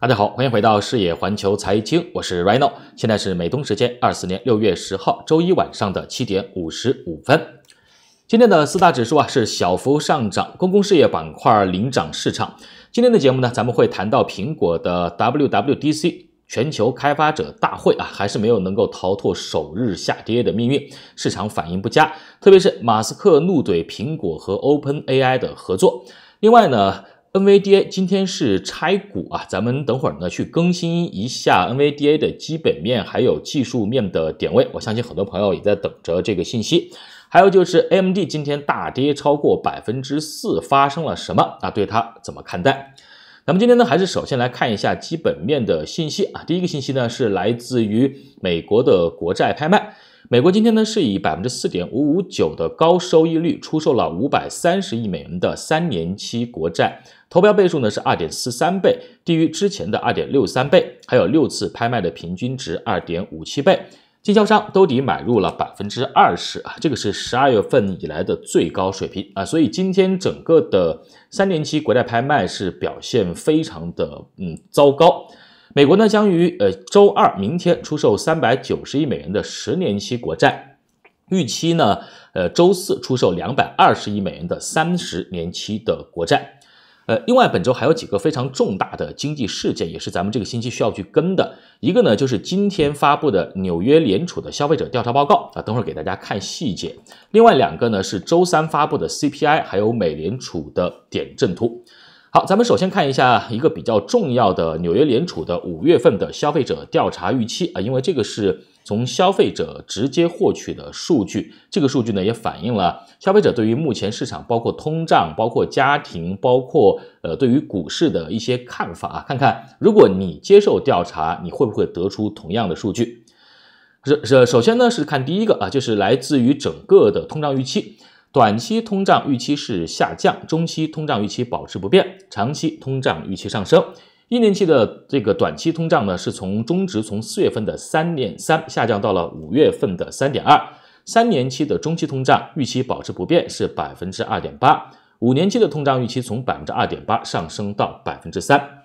大家好，欢迎回到视野环球财经，我是 Rino，现在是美东时间二四年六月十号周一晚上的七点五十五分。今天的四大指数啊是小幅上涨，公共事业板块领涨市场。今天的节目呢，咱们会谈到苹果的 WWDC 全球开发者大会啊，还是没有能够逃脱首日下跌的命运，市场反应不佳，特别是马斯克怒怼苹果和 Open AI 的合作。另外呢。NVDA 今天是拆股啊，咱们等会儿呢去更新一下 NVDA 的基本面还有技术面的点位，我相信很多朋友也在等着这个信息。还有就是 AMD 今天大跌超过百分之四，发生了什么？那对它怎么看待？咱们今天呢还是首先来看一下基本面的信息啊。第一个信息呢是来自于美国的国债拍卖。美国今天呢，是以百分之四点五五九的高收益率出售了五百三十亿美元的三年期国债，投标倍数呢是二点四三倍，低于之前的二点六三倍，还有六次拍卖的平均值二点五七倍，经销商兜底买入了百分之二十啊，这个是十二月份以来的最高水平啊，所以今天整个的三年期国债拍卖是表现非常的嗯糟糕。美国呢将于呃周二明天出售三百九十亿美元的十年期国债，预期呢呃周四出售两百二十亿美元的三十年期的国债。呃，另外本周还有几个非常重大的经济事件，也是咱们这个星期需要去跟的。一个呢就是今天发布的纽约联储的消费者调查报告啊，等会儿给大家看细节。另外两个呢是周三发布的 CPI 还有美联储的点阵图。好，咱们首先看一下一个比较重要的纽约联储的五月份的消费者调查预期啊，因为这个是从消费者直接获取的数据，这个数据呢也反映了消费者对于目前市场，包括通胀，包括家庭，包括呃对于股市的一些看法啊。看看如果你接受调查，你会不会得出同样的数据？是是，首先呢是看第一个啊，就是来自于整个的通胀预期。短期通胀预期是下降，中期通胀预期保持不变，长期通胀预期上升。一年期的这个短期通胀呢，是从中值从四月份的三点三下降到了五月份的三点二。三年期的中期通胀预期保持不变是百分之二点八，五年期的通胀预期从百分之二点八上升到百分之三。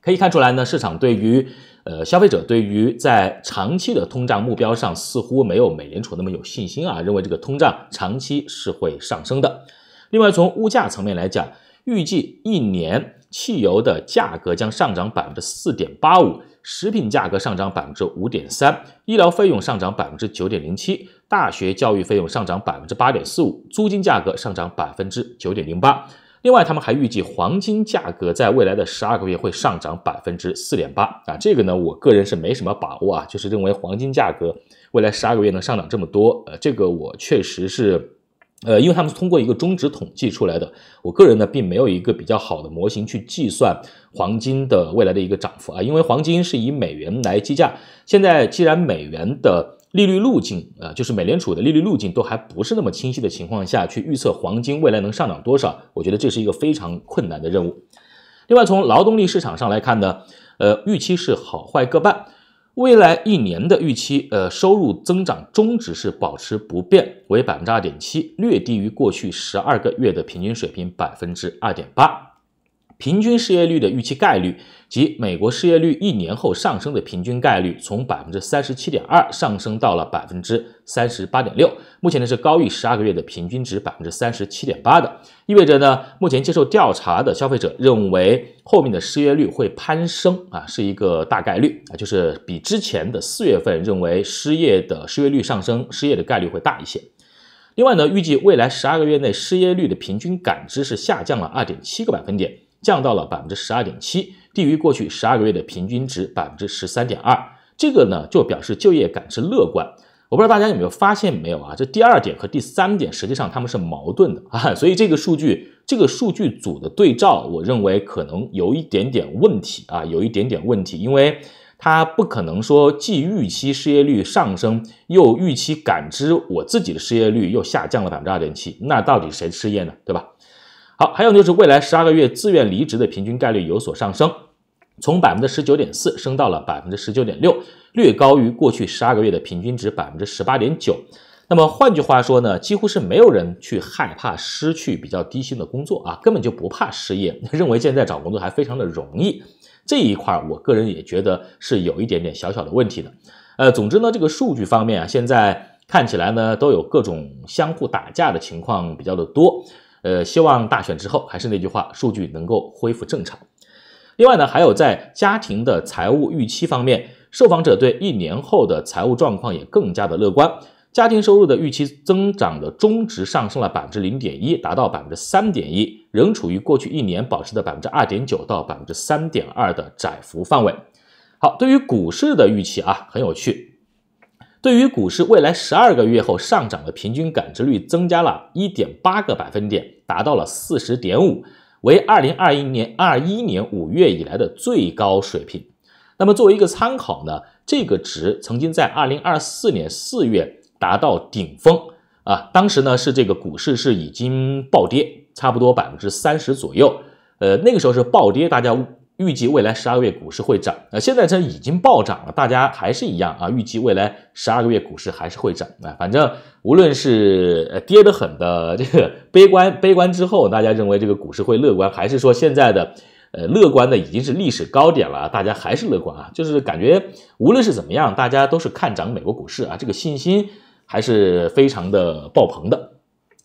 可以看出来呢，市场对于。呃，消费者对于在长期的通胀目标上似乎没有美联储那么有信心啊，认为这个通胀长期是会上升的。另外，从物价层面来讲，预计一年汽油的价格将上涨百分之四点八五，食品价格上涨百分之五点三，医疗费用上涨百分之九点零七，大学教育费用上涨百分之八点四五，租金价格上涨百分之九点零八。另外，他们还预计黄金价格在未来的十二个月会上涨百分之四点八啊！这个呢，我个人是没什么把握啊，就是认为黄金价格未来十二个月能上涨这么多，呃，这个我确实是，呃，因为他们是通过一个中值统计出来的，我个人呢并没有一个比较好的模型去计算黄金的未来的一个涨幅啊，因为黄金是以美元来计价，现在既然美元的。利率路径啊，就是美联储的利率路径都还不是那么清晰的情况下，去预测黄金未来能上涨多少，我觉得这是一个非常困难的任务。另外，从劳动力市场上来看呢，呃，预期是好坏各半。未来一年的预期，呃，收入增长中值是保持不变，为百分之二点七，略低于过去十二个月的平均水平百分之二点八。平均失业率的预期概率及美国失业率一年后上升的平均概率，从百分之三十七点二上升到了百分之三十八点六。目前呢是高于十二个月的平均值百分之三十七点八的，意味着呢目前接受调查的消费者认为后面的失业率会攀升啊，是一个大概率啊，就是比之前的四月份认为失业的失业率上升失业的概率会大一些。另外呢，预计未来十二个月内失业率的平均感知是下降了二点七个百分点。降到了百分之十二点七，低于过去十二个月的平均值百分之十三点二。这个呢，就表示就业感知乐观。我不知道大家有没有发现没有啊？这第二点和第三点实际上他们是矛盾的 啊。所以这个数据，这个数据组的对照，我认为可能有一点点问题啊，有一点点问题，因为它不可能说既预期失业率上升，又预期感知我自己的失业率又下降了百分之二点七。那到底谁失业呢？对吧？好，还有就是未来十二个月自愿离职的平均概率有所上升，从百分之十九点四升到了百分之十九点六，略高于过去十二个月的平均值百分之十八点九。那么换句话说呢，几乎是没有人去害怕失去比较低薪的工作啊，根本就不怕失业，认为现在找工作还非常的容易。这一块，我个人也觉得是有一点点小小的问题的。呃，总之呢，这个数据方面啊，现在看起来呢，都有各种相互打架的情况比较的多。呃，希望大选之后还是那句话，数据能够恢复正常。另外呢，还有在家庭的财务预期方面，受访者对一年后的财务状况也更加的乐观。家庭收入的预期增长的中值上升了百分之零点一，达到百分之三点一，仍处于过去一年保持的百分之二点九到百分之三点二的窄幅范围。好，对于股市的预期啊，很有趣。对于股市未来十二个月后上涨的平均感知率增加了1.8个百分点，达到了40.5，为2021年21年五月以来的最高水平。那么，作为一个参考呢，这个值曾经在2024年四月达到顶峰啊，当时呢是这个股市是已经暴跌，差不多百分之三十左右。呃，那个时候是暴跌，大家。预计未来十二个月股市会涨，那现在这已经暴涨了，大家还是一样啊。预计未来十二个月股市还是会涨啊。反正无论是呃跌得很的这个悲观，悲观之后大家认为这个股市会乐观，还是说现在的呃乐观的已经是历史高点了大家还是乐观啊，就是感觉无论是怎么样，大家都是看涨美国股市啊。这个信心还是非常的爆棚的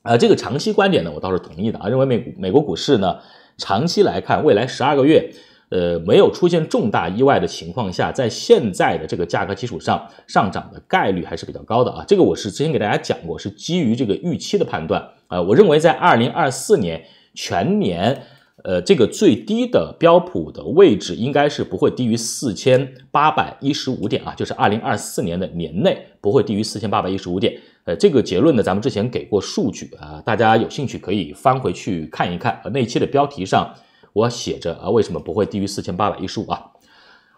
啊。这个长期观点呢，我倒是同意的啊，认为美美国股市呢长期来看，未来十二个月。呃，没有出现重大意外的情况下，在现在的这个价格基础上上涨的概率还是比较高的啊。这个我是之前给大家讲过，是基于这个预期的判断呃，我认为在二零二四年全年，呃，这个最低的标普的位置应该是不会低于四千八百一十五点啊，就是二零二四年的年内不会低于四千八百一十五点。呃，这个结论呢，咱们之前给过数据啊，大家有兴趣可以翻回去看一看，呃，那一期的标题上。我写着啊，为什么不会低于四千八百一十五啊？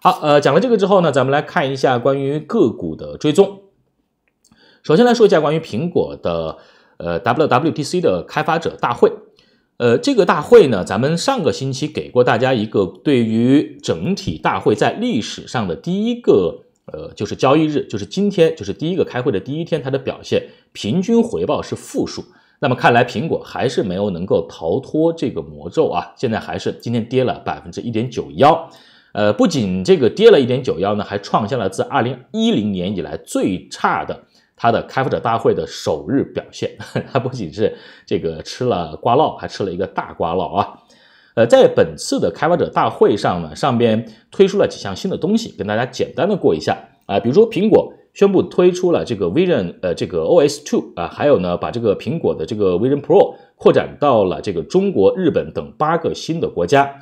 好，呃，讲了这个之后呢，咱们来看一下关于个股的追踪。首先来说一下关于苹果的，呃，WWTC 的开发者大会。呃，这个大会呢，咱们上个星期给过大家一个对于整体大会在历史上的第一个，呃，就是交易日，就是今天，就是第一个开会的第一天，它的表现平均回报是负数。那么看来苹果还是没有能够逃脱这个魔咒啊！现在还是今天跌了百分之一点九幺，呃，不仅这个跌了一点九幺呢，还创下了自二零一零年以来最差的它的开发者大会的首日表现。它不仅是这个吃了瓜烙，还吃了一个大瓜烙啊！呃，在本次的开发者大会上呢，上边推出了几项新的东西，跟大家简单的过一下啊，比如说苹果。宣布推出了这个 Vision，呃，这个 OS Two 啊，还有呢，把这个苹果的这个 Vision Pro 扩展到了这个中国、日本等八个新的国家，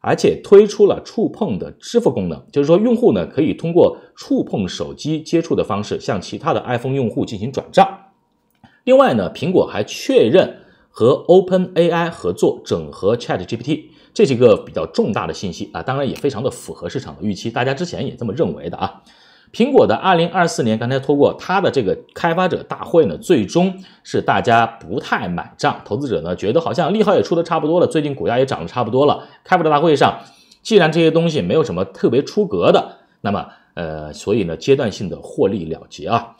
而且推出了触碰的支付功能，就是说用户呢可以通过触碰手机接触的方式向其他的 iPhone 用户进行转账。另外呢，苹果还确认和 Open AI 合作，整合 Chat GPT，这是一个比较重大的信息啊，当然也非常的符合市场的预期，大家之前也这么认为的啊。苹果的二零二四年，刚才通过它的这个开发者大会呢，最终是大家不太买账，投资者呢觉得好像利好也出的差不多了，最近股价也涨得差不多了。开发者大会上，既然这些东西没有什么特别出格的，那么呃，所以呢，阶段性的获利了结啊。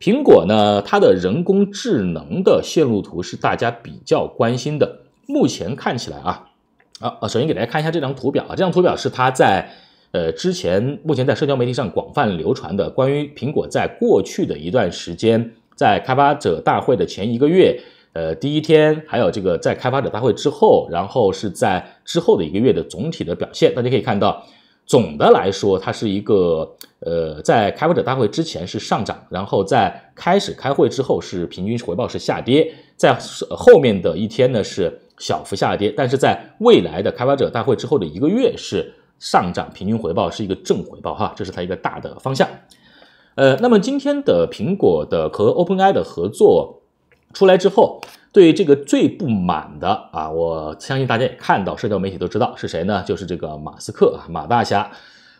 苹果呢，它的人工智能的线路图是大家比较关心的。目前看起来啊，啊啊，首先给大家看一下这张图表啊，这张图表是它在。呃，之前目前在社交媒体上广泛流传的关于苹果在过去的一段时间，在开发者大会的前一个月，呃，第一天，还有这个在开发者大会之后，然后是在之后的一个月的总体的表现，大家可以看到，总的来说，它是一个呃，在开发者大会之前是上涨，然后在开始开会之后是平均回报是下跌，在后面的一天呢是小幅下跌，但是在未来的开发者大会之后的一个月是。上涨平均回报是一个正回报哈，这是它一个大的方向。呃，那么今天的苹果的和 OpenAI 的合作出来之后，对这个最不满的啊，我相信大家也看到社交媒体都知道是谁呢？就是这个马斯克啊，马大侠。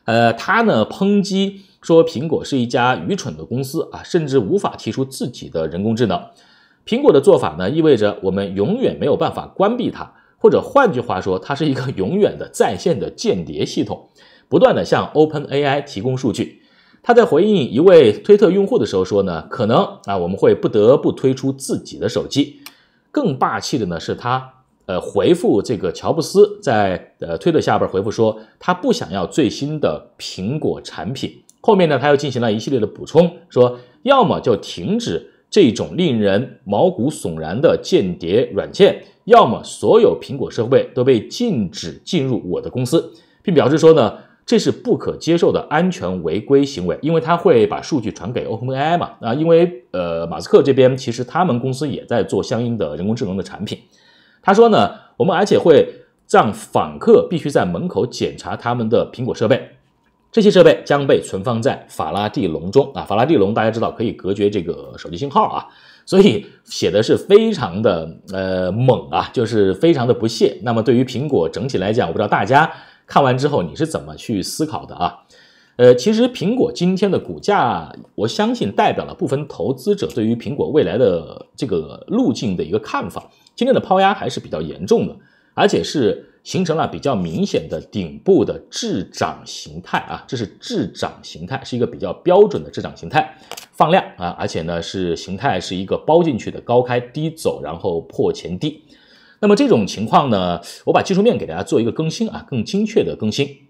呃，他呢抨击说苹果是一家愚蠢的公司啊，甚至无法提出自己的人工智能。苹果的做法呢，意味着我们永远没有办法关闭它。或者换句话说，它是一个永远的在线的间谍系统，不断的向 Open AI 提供数据。他在回应一位推特用户的时候说呢，可能啊我们会不得不推出自己的手机。更霸气的呢是他，呃回复这个乔布斯在呃推特下边回复说，他不想要最新的苹果产品。后面呢他又进行了一系列的补充，说要么就停止。这种令人毛骨悚然的间谍软件，要么所有苹果设备都被禁止进入我的公司，并表示说呢，这是不可接受的安全违规行为，因为它会把数据传给 OpenAI 嘛。啊，因为呃，马斯克这边其实他们公司也在做相应的人工智能的产品。他说呢，我们而且会让访客必须在门口检查他们的苹果设备。这些设备将被存放在法拉第笼中啊，法拉第笼大家知道可以隔绝这个手机信号啊，所以写的是非常的呃猛啊，就是非常的不屑。那么对于苹果整体来讲，我不知道大家看完之后你是怎么去思考的啊？呃，其实苹果今天的股价，我相信代表了部分投资者对于苹果未来的这个路径的一个看法。今天的抛压还是比较严重的，而且是。形成了比较明显的顶部的滞涨形态啊，这是滞涨形态，是一个比较标准的滞涨形态，放量啊，而且呢是形态是一个包进去的高开低走，然后破前低。那么这种情况呢，我把技术面给大家做一个更新啊，更精确的更新。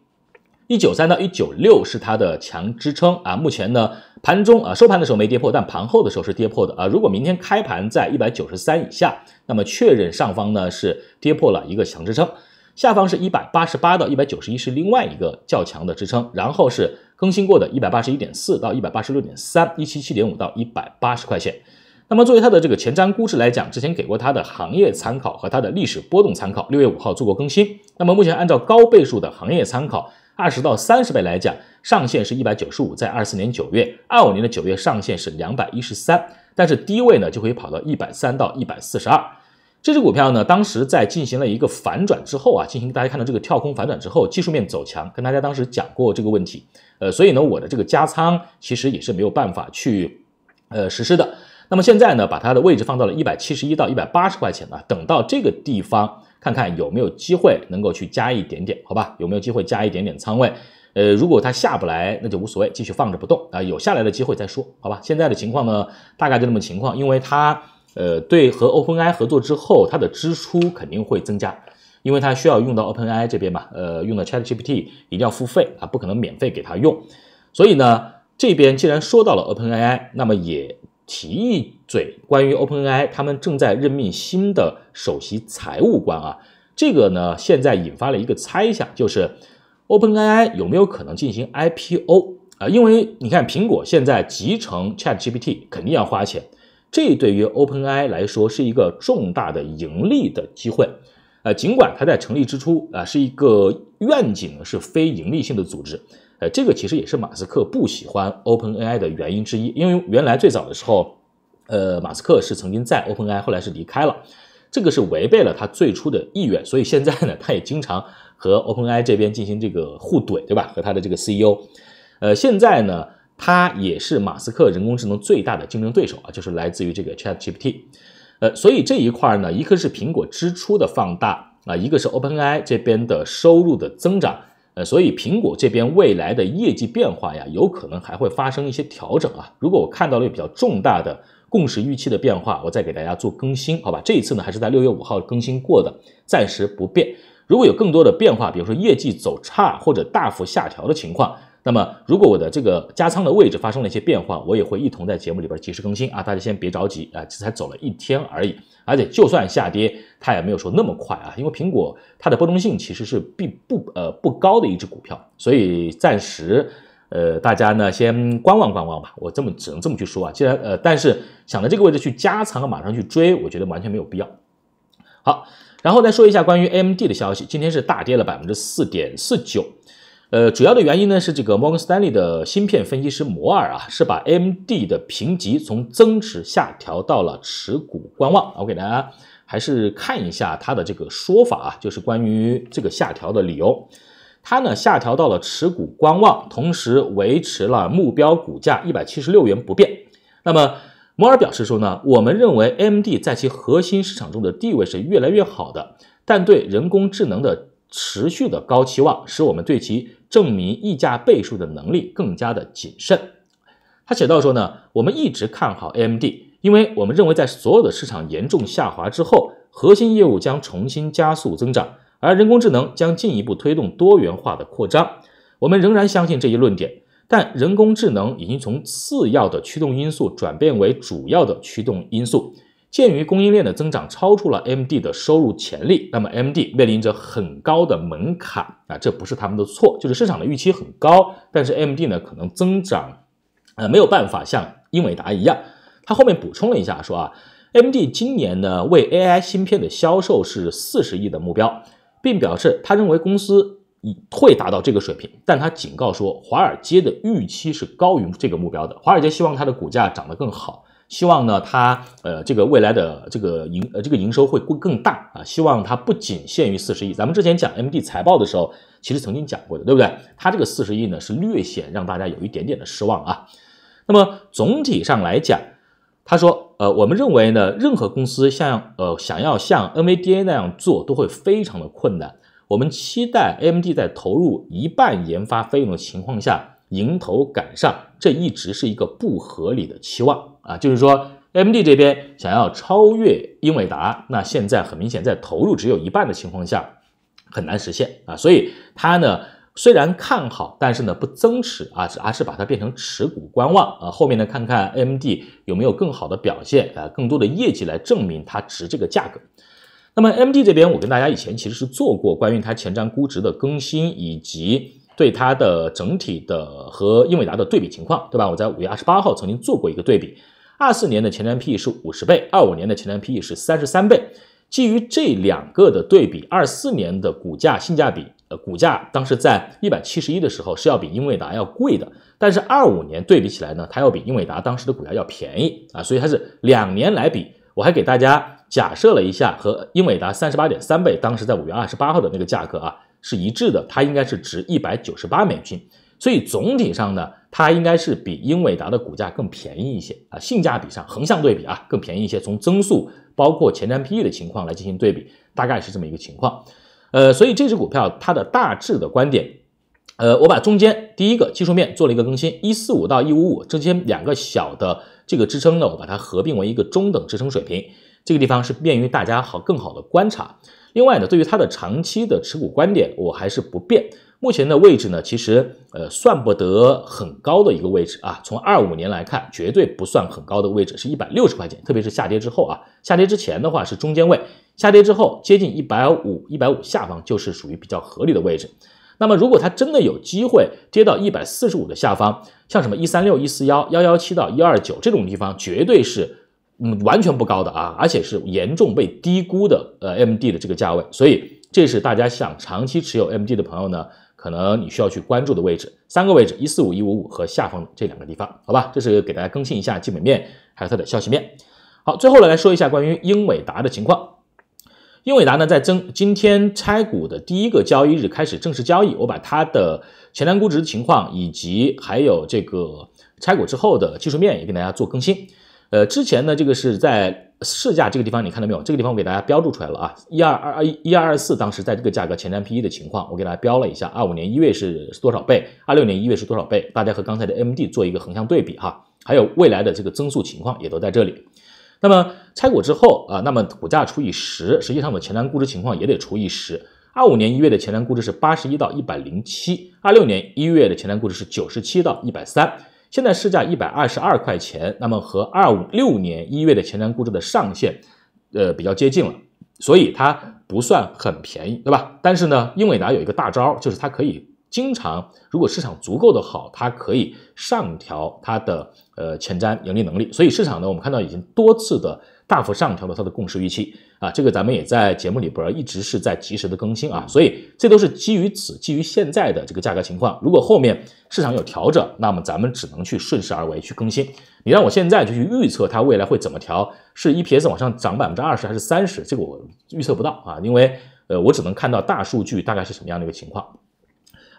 一九三到一九六是它的强支撑啊，目前呢盘中啊收盘的时候没跌破，但盘后的时候是跌破的啊。如果明天开盘在一百九十三以下，那么确认上方呢是跌破了一个强支撑。下方是一百八十八到一百九十一是另外一个较强的支撑，然后是更新过的一百八十一点四到一百八十六点三，一七七点五到一百八十块钱。那么作为它的这个前瞻估值来讲，之前给过它的行业参考和它的历史波动参考，六月五号做过更新。那么目前按照高倍数的行业参考，二十到三十倍来讲，上限是一百九十五，在二四年九月，二五年的九月上限是两百一十三，但是低位呢就可以跑到一百三到一百四十二。这只股票呢，当时在进行了一个反转之后啊，进行大家看到这个跳空反转之后，技术面走强，跟大家当时讲过这个问题，呃，所以呢，我的这个加仓其实也是没有办法去，呃，实施的。那么现在呢，把它的位置放到了一百七十一到一百八十块钱呢，等到这个地方看看有没有机会能够去加一点点，好吧？有没有机会加一点点仓位？呃，如果它下不来，那就无所谓，继续放着不动啊，有下来的机会再说，好吧？现在的情况呢，大概就这么情况，因为它。呃，对，和 OpenAI 合作之后，它的支出肯定会增加，因为它需要用到 OpenAI 这边嘛，呃，用到 ChatGPT 一定要付费啊，不可能免费给他用。所以呢，这边既然说到了 OpenAI，那么也提一嘴，关于 OpenAI，他们正在任命新的首席财务官啊。这个呢，现在引发了一个猜想，就是 OpenAI 有没有可能进行 IPO 啊？因为你看，苹果现在集成 ChatGPT，肯定要花钱。这对于 OpenAI 来说是一个重大的盈利的机会，呃，尽管它在成立之初啊是一个愿景是非盈利性的组织，呃，这个其实也是马斯克不喜欢 OpenAI 的原因之一，因为原来最早的时候，呃，马斯克是曾经在 OpenAI，后来是离开了，这个是违背了他最初的意愿，所以现在呢，他也经常和 OpenAI 这边进行这个互怼，对吧？和他的这个 CEO，呃，现在呢。它也是马斯克人工智能最大的竞争对手啊，就是来自于这个 ChatGPT，呃，所以这一块呢，一个是苹果支出的放大啊，一个是 OpenAI 这边的收入的增长，呃，所以苹果这边未来的业绩变化呀，有可能还会发生一些调整啊。如果我看到了比较重大的共识预期的变化，我再给大家做更新，好吧？这一次呢，还是在六月五号更新过的，暂时不变。如果有更多的变化，比如说业绩走差或者大幅下调的情况。那么，如果我的这个加仓的位置发生了一些变化，我也会一同在节目里边及时更新啊。大家先别着急啊，这才走了一天而已。而且，就算下跌，它也没有说那么快啊。因为苹果它的波动性其实是并不呃不高的一只股票，所以暂时呃大家呢先观望观望吧。我这么只能这么去说啊。既然呃，但是想到这个位置去加仓，马上去追，我觉得完全没有必要。好，然后再说一下关于 AMD 的消息，今天是大跌了百分之四点四九。呃，主要的原因呢是这个摩根斯丹利的芯片分析师摩尔啊，是把 MD 的评级从增持下调到了持股观望。我给大家还是看一下他的这个说法啊，就是关于这个下调的理由。他呢下调到了持股观望，同时维持了目标股价一百七十六元不变。那么摩尔表示说呢，我们认为 MD 在其核心市场中的地位是越来越好的，但对人工智能的。持续的高期望使我们对其证明溢价倍数的能力更加的谨慎。他写到说呢，我们一直看好 AMD，因为我们认为在所有的市场严重下滑之后，核心业务将重新加速增长，而人工智能将进一步推动多元化的扩张。我们仍然相信这一论点，但人工智能已经从次要的驱动因素转变为主要的驱动因素。鉴于供应链的增长超出了 MD 的收入潜力，那么 MD 面临着很高的门槛啊，这不是他们的错，就是市场的预期很高。但是 MD 呢，可能增长，呃，没有办法像英伟达一样。他后面补充了一下说啊，MD 今年呢为 AI 芯片的销售是四十亿的目标，并表示他认为公司会达到这个水平，但他警告说，华尔街的预期是高于这个目标的。华尔街希望它的股价涨得更好。希望呢，它呃，这个未来的这个营呃，这个营收会更更大啊。希望它不仅限于四十亿。咱们之前讲 AMD 财报的时候，其实曾经讲过的，对不对？它这个四十亿呢，是略显让大家有一点点的失望啊。那么总体上来讲，他说，呃，我们认为呢，任何公司像呃，想要像 NVDA 那样做，都会非常的困难。我们期待 AMD 在投入一半研发费用的情况下。迎头赶上，这一直是一个不合理的期望啊！就是说，AMD 这边想要超越英伟达，那现在很明显在投入只有一半的情况下，很难实现啊！所以它呢虽然看好，但是呢不增持啊，而是把它变成持股观望啊。后面呢看看 AMD 有没有更好的表现啊，更多的业绩来证明它值这个价格。那么 AMD 这边，我跟大家以前其实是做过关于它前瞻估值的更新以及。对它的整体的和英伟达的对比情况，对吧？我在五月二十八号曾经做过一个对比，二四年的前瞻 PE 是五十倍，二五年的前瞻 PE 是三十三倍。基于这两个的对比，二四年的股价性价比，呃，股价当时在一百七十一的时候是要比英伟达要贵的，但是二五年对比起来呢，它要比英伟达当时的股价要便宜啊，所以它是两年来比。我还给大家假设了一下和英伟达三十八点三倍，当时在五月二十八号的那个价格啊。是一致的，它应该是值一百九十八美金，所以总体上呢，它应该是比英伟达的股价更便宜一些啊，性价比上横向对比啊更便宜一些。从增速包括前瞻 PE 的情况来进行对比，大概是这么一个情况。呃，所以这只股票它的大致的观点，呃，我把中间第一个技术面做了一个更新，一四五到一五五之间两个小的这个支撑呢，我把它合并为一个中等支撑水平，这个地方是便于大家好更好的观察。另外呢，对于它的长期的持股观点，我还是不变。目前的位置呢，其实呃算不得很高的一个位置啊。从二五年来看，绝对不算很高的位置，是一百六十块钱。特别是下跌之后啊，下跌之前的话是中间位，下跌之后接近一百五、一百五下方就是属于比较合理的位置。那么如果它真的有机会跌到一百四十五的下方，像什么一三六、一四幺、幺幺七到幺二九这种地方，绝对是。嗯，完全不高的啊，而且是严重被低估的，呃，MD 的这个价位，所以这是大家想长期持有 MD 的朋友呢，可能你需要去关注的位置，三个位置，一四五一五五和下方这两个地方，好吧，这是给大家更新一下基本面，还有它的消息面。好，最后呢来说一下关于英伟达的情况，英伟达呢在增今天拆股的第一个交易日开始正式交易，我把它的前瞻估值情况，以及还有这个拆股之后的技术面也给大家做更新。呃，之前呢，这个是在市价这个地方，你看到没有？这个地方我给大家标注出来了啊，一二二一、一二二四，当时在这个价格前瞻 PE 的情况，我给大家标了一下。二五年一月是多少倍？二六年一月是多少倍？大家和刚才的 MD 做一个横向对比哈。还有未来的这个增速情况也都在这里。那么拆股之后啊，那么股价除以十，实际上我们前瞻估值情况也得除以十。二五年一月的前瞻估值是八十一到一百零七，二六年一月的前瞻估值是九十七到一百三。现在市价一百二十二块钱，那么和二五六年一月的前瞻估值的上限，呃比较接近了，所以它不算很便宜，对吧？但是呢，英伟达有一个大招，就是它可以经常，如果市场足够的好，它可以上调它的呃前瞻盈利能力。所以市场呢，我们看到已经多次的大幅上调了它的共识预期。啊，这个咱们也在节目里边一直是在及时的更新啊，所以这都是基于此，基于现在的这个价格情况。如果后面市场有调整，那么咱们只能去顺势而为去更新。你让我现在就去预测它未来会怎么调，是 EPS 往上涨百分之二十还是三十，这个我预测不到啊，因为呃，我只能看到大数据大概是什么样的一个情况。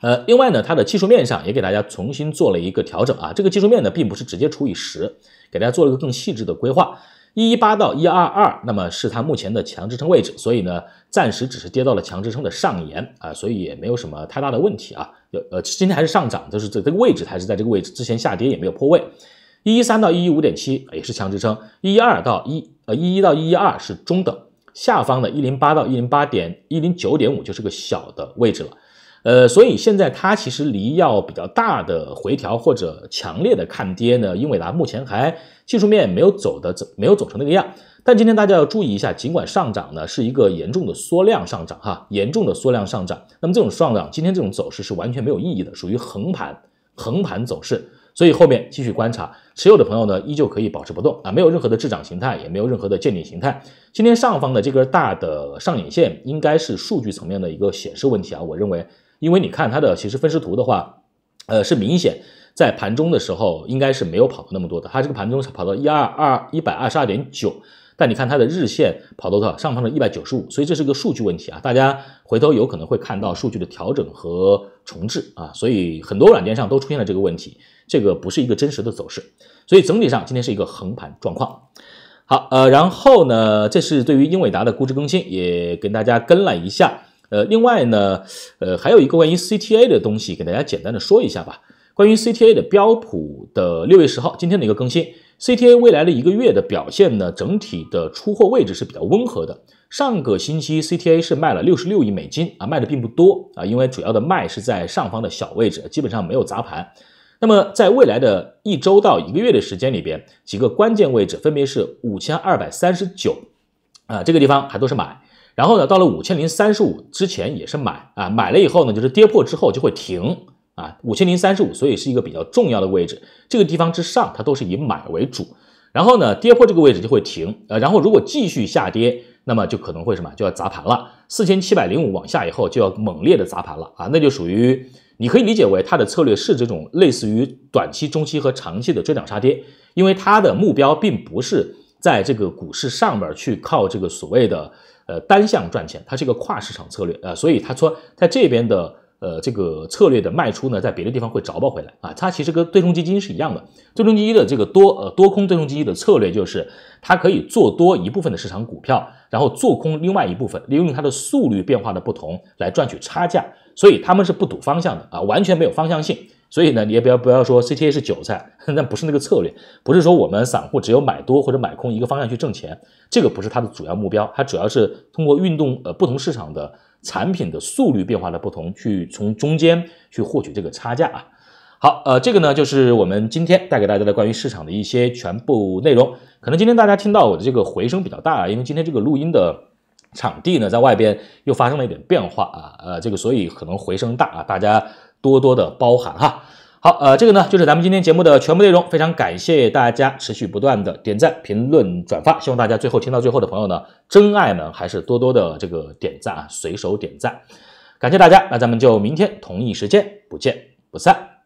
呃，另外呢，它的技术面上也给大家重新做了一个调整啊，这个技术面呢并不是直接除以十，给大家做了一个更细致的规划。一一八到一二二，那么是它目前的强支撑位置，所以呢，暂时只是跌到了强支撑的上沿啊，所以也没有什么太大的问题啊。有呃，今天还是上涨，就是这这个位置还是在这个位置之前下跌也没有破位。一一三到一一五点七也是强支撑，一一二到一呃一一到一一二是中等，下方的一零八到一零八点一零九点五就是个小的位置了。呃，所以现在它其实离要比较大的回调或者强烈的看跌呢，英伟达目前还。技术面没有走的怎没有走成那个样，但今天大家要注意一下，尽管上涨呢是一个严重的缩量上涨哈，严重的缩量上涨，那么这种上涨，今天这种走势是完全没有意义的，属于横盘，横盘走势，所以后面继续观察，持有的朋友呢依旧可以保持不动啊，没有任何的滞涨形态，也没有任何的见顶形态。今天上方的这根大的上影线应该是数据层面的一个显示问题啊，我认为，因为你看它的其实分时图的话，呃是明显。在盘中的时候，应该是没有跑的那么多的。它这个盘中是跑到一二二一百二十二点九，但你看它的日线跑到它上方的一百九十五，所以这是个数据问题啊！大家回头有可能会看到数据的调整和重置啊，所以很多软件上都出现了这个问题，这个不是一个真实的走势。所以整体上今天是一个横盘状况。好，呃，然后呢，这是对于英伟达的估值更新，也跟大家跟了一下。呃，另外呢，呃，还有一个关于 CTA 的东西，给大家简单的说一下吧。关于 CTA 的标普的六月十号今天的一个更新，CTA 未来的一个月的表现呢，整体的出货位置是比较温和的。上个星期 CTA 是卖了六十六亿美金啊，卖的并不多啊，因为主要的卖是在上方的小位置，基本上没有砸盘。那么在未来的一周到一个月的时间里边，几个关键位置分别是五千二百三十九啊，这个地方还都是买。然后呢，到了五千零三十五之前也是买啊，买了以后呢，就是跌破之后就会停。啊，五千零三十五，所以是一个比较重要的位置。这个地方之上，它都是以买为主。然后呢，跌破这个位置就会停。呃，然后如果继续下跌，那么就可能会什么就要砸盘了。四千七百零五往下以后就要猛烈的砸盘了。啊，那就属于你可以理解为它的策略是这种类似于短期、中期和长期的追涨杀跌，因为它的目标并不是在这个股市上面去靠这个所谓的呃单向赚钱，它是一个跨市场策略。呃，所以它说在这边的。呃，这个策略的卖出呢，在别的地方会着爆回来啊。它其实跟对冲基金是一样的，对冲基金的这个多呃多空对冲基金的策略就是它可以做多一部分的市场股票，然后做空另外一部分，利用它的速率变化的不同来赚取差价。所以他们是不赌方向的啊，完全没有方向性。所以呢，你也不要不要说 CTA 是韭菜，那不是那个策略，不是说我们散户只有买多或者买空一个方向去挣钱，这个不是它的主要目标，它主要是通过运动呃不同市场的。产品的速率变化的不同，去从中间去获取这个差价啊。好，呃，这个呢就是我们今天带给大家的关于市场的一些全部内容。可能今天大家听到我的这个回声比较大啊，因为今天这个录音的场地呢在外边又发生了一点变化啊，呃，这个所以可能回声大啊，大家多多的包涵哈。好，呃，这个呢，就是咱们今天节目的全部内容。非常感谢大家持续不断的点赞、评论、转发。希望大家最后听到最后的朋友呢，真爱呢还是多多的这个点赞啊，随手点赞，感谢大家。那咱们就明天同一时间不见不散。